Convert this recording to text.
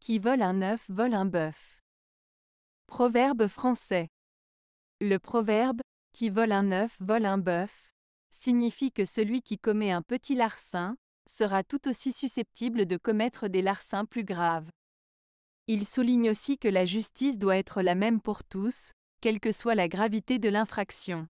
Qui vole un œuf vole un bœuf. Proverbe français. Le proverbe Qui vole un œuf vole un bœuf signifie que celui qui commet un petit larcin sera tout aussi susceptible de commettre des larcins plus graves. Il souligne aussi que la justice doit être la même pour tous, quelle que soit la gravité de l'infraction.